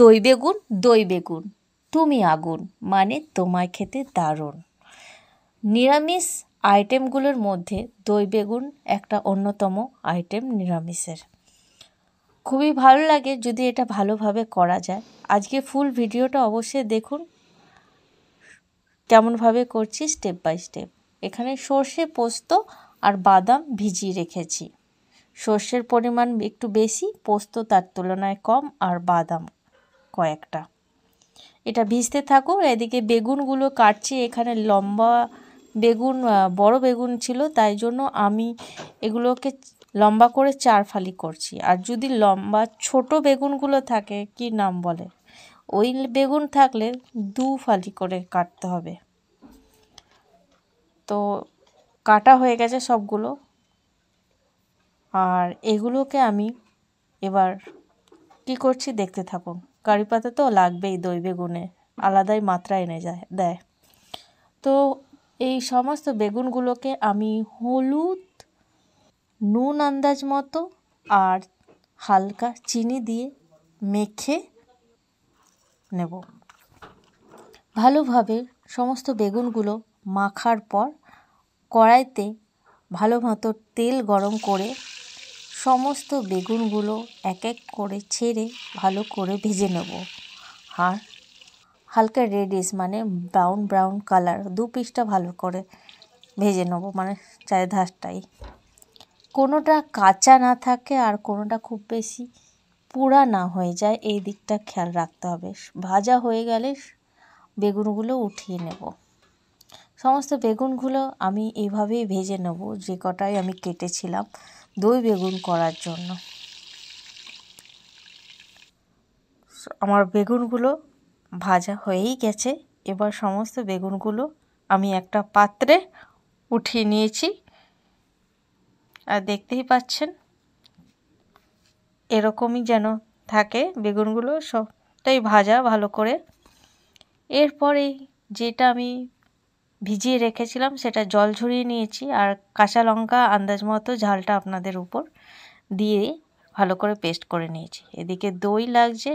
দই বেগুন দই বেগুন তুমি আগুন মানে তোমায় খেতে দারুণ নিরামিষ আইটেমগুলোর মধ্যে দই বেগুন একটা অন্যতম আইটেম নিরামিষের খুবই ভালো লাগে যদি এটা ভালোভাবে করা যায় আজকে ফুল ভিডিওটা অবশ্যই দেখুন কেমনভাবে করছি স্টেপ বাই স্টেপ এখানে সর্ষে পোস্ত আর বাদাম ভিজিয়ে রেখেছি সর্ষের পরিমাণ একটু বেশি পোস্ত তার তুলনায় কম আর বাদাম কয়েকটা এটা ভিজতে থাকুক এদিকে বেগুনগুলো কাটছি এখানে লম্বা বেগুন বড় বেগুন ছিল তাই জন্য আমি এগুলোকে লম্বা করে চার ফালি করছি আর যদি লম্বা ছোট বেগুনগুলো থাকে কি নাম বলে ওই বেগুন থাকলে দু ফালি করে কাটতে হবে তো কাটা হয়ে গেছে সবগুলো আর এগুলোকে আমি এবার কি করছি দেখতে থাকুন কারি পাতা তো লাগবেই দৈবে গুণে আলাদাই মাত্রা এনে যায় দেয় তো এই সমস্ত বেগুনগুলোকে আমি হলুদ নুন আন্দাজ মতো আর হালকা চিনি দিয়ে মেখে নেব ভালোভাবে সমস্ত বেগুনগুলো মাখার পর কড়াইতে ভালো মতো তেল গরম করে সমস্ত বেগুনগুলো এক এক করে ছেড়ে ভালো করে ভেজে নেব আর হালকা রেডিস মানে ব্রাউন ব্রাউন কালার দু পিসটা ভালো করে ভেজে নেব মানে চারিধাসটাই কোনোটা কাঁচা না থাকে আর কোনোটা খুব বেশি পোড়া না হয়ে যায় এই দিকটা খেয়াল রাখতে হবে ভাজা হয়ে গেলে বেগুনগুলো উঠিয়ে নেব সমস্ত বেগুনগুলো আমি এইভাবেই ভেজে নেব যে কটাই আমি কেটেছিলাম দই বেগুন করার জন্য আমার বেগুনগুলো ভাজা হয়েই গেছে এবার সমস্ত বেগুনগুলো আমি একটা পাত্রে উঠিয়ে নিয়েছি আর দেখতেই পাচ্ছেন এরকমই যেন থাকে বেগুনগুলো সবটাই ভাজা ভালো করে এরপরে যেটা আমি ভিজিয়ে রেখেছিলাম সেটা জল ঝরিয়ে নিয়েছি আর কাঁচা লঙ্কা আন্দাজ মতো ঝালটা আপনাদের উপর দিয়ে ভালো করে পেস্ট করে নিয়েছি এদিকে দই লাগছে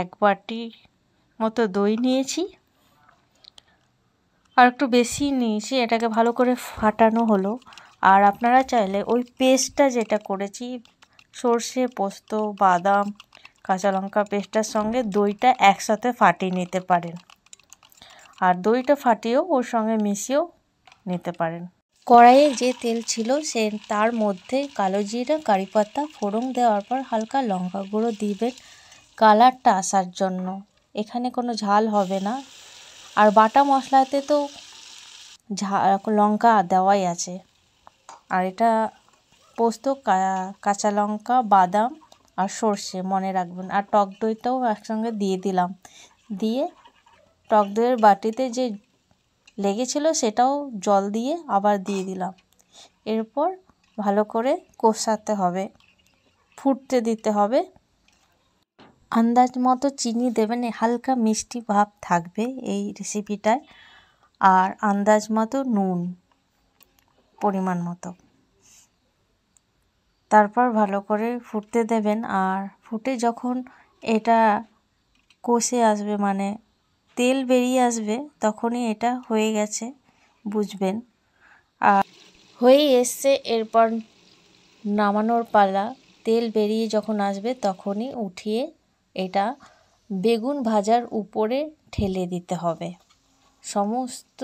এক বাটি মতো দই নিয়েছি আর একটু বেশি নিয়েছি এটাকে ভালো করে ফাটানো হলো আর আপনারা চাইলে ওই পেস্টটা যেটা করেছি সর্ষে পোস্ত বাদাম কাঁচা লঙ্কা পেস্টটার সঙ্গে দইটা একসাথে ফাটিয়ে নিতে পারেন আর দইটা ফাটিয়েও ওর সঙ্গে মিশিয়েও নিতে পারেন কড়াইয়ে যে তেল ছিল সে তার মধ্যে কালো জিরা কারি পাতা ফোড়ন দেওয়ার পর হালকা লঙ্কা গুঁড়ো দিবেন কালারটা আসার জন্য এখানে কোনো ঝাল হবে না আর বাটা মশলাতে তো লঙ্কা দেওয়াই আছে আর এটা পোস্ত কাঁচা লঙ্কা বাদাম আর সর্ষে মনে রাখবেন আর টক দইটাও একসঙ্গে দিয়ে দিলাম দিয়ে টক দইয়ের বাটিতে যে লেগেছিলো সেটাও জল দিয়ে আবার দিয়ে দিলাম এরপর ভালো করে কষাতে হবে ফুটতে দিতে হবে আন্দাজ মতো চিনি দেবেন হালকা মিষ্টি ভাব থাকবে এই রেসিপিটায় আর আন্দাজ মতো নুন পরিমাণ মতো তারপর ভালো করে ফুটতে দেবেন আর ফুটে যখন এটা কষে আসবে মানে তেল বেরিয়ে আসবে তখনই এটা হয়ে গেছে বুঝবেন আর হয়ে এসছে এরপর নামানোর পালা তেল বেরিয়ে যখন আসবে তখনই উঠিয়ে এটা বেগুন ভাজার উপরে ঠেলে দিতে হবে সমস্ত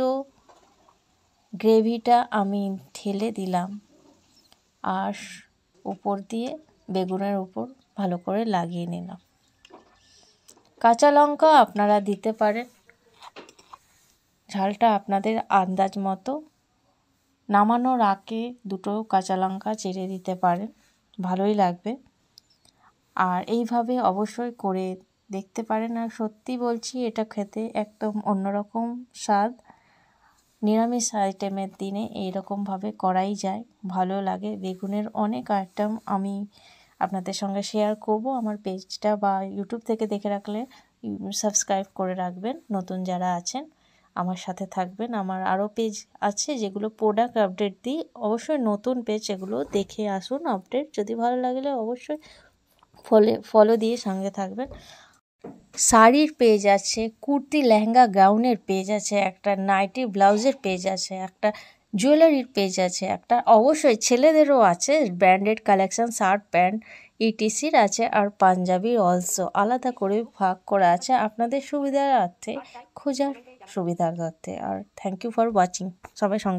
গ্রেভিটা আমি ঠেলে দিলাম আর উপর দিয়ে বেগুনের উপর ভালো করে লাগিয়ে নিলাম কাঁচা লঙ্কা আপনারা দিতে পারেন ঝালটা আপনাদের আন্দাজ মতো নামানোর আগে দুটো কাঁচা লঙ্কা চেড়ে দিতে পারেন ভালোই লাগবে আর এইভাবে অবশ্যই করে দেখতে পারেন আর সত্যি বলছি এটা খেতে একদম অন্যরকম স্বাদ নিরামিষ আইটেমের দিনে এইরকমভাবে করাই যায় ভালো লাগে বেগুনের অনেক আইটেম আমি আপনাদের সঙ্গে শেয়ার করব আমার পেজটা বা ইউটিউব থেকে দেখে রাখলে সাবস্ক্রাইব করে রাখবেন নতুন যারা আছেন আমার সাথে থাকবেন আমার আরও পেজ আছে যেগুলো প্রোডাক্ট আপডেট দিই অবশ্যই নতুন পেজ এগুলো দেখে আসুন আপডেট যদি ভালো লাগলে অবশ্যই ফলে ফলো দিয়ে সঙ্গে থাকবেন শাড়ির পেজ আছে কুর্তি লেহেঙ্গা গাউনের পেজ আছে একটা নাইটি ব্লাউজের পেজ আছে একটা জুয়েলারির পেজ আছে একটা অবশ্যই ছেলেদেরও আছে ব্র্যান্ডেড কালেকশন শার্ট প্যান্ট ইটিসির আছে আর পাঞ্জাবির অলসো আলাদা করে ভাগ করা আছে আপনাদের সুবিধার অর্থে খোঁজার সুবিধার অর্থে আর থ্যাংক ইউ ফর ওয়াচিং সবাই সঙ্গে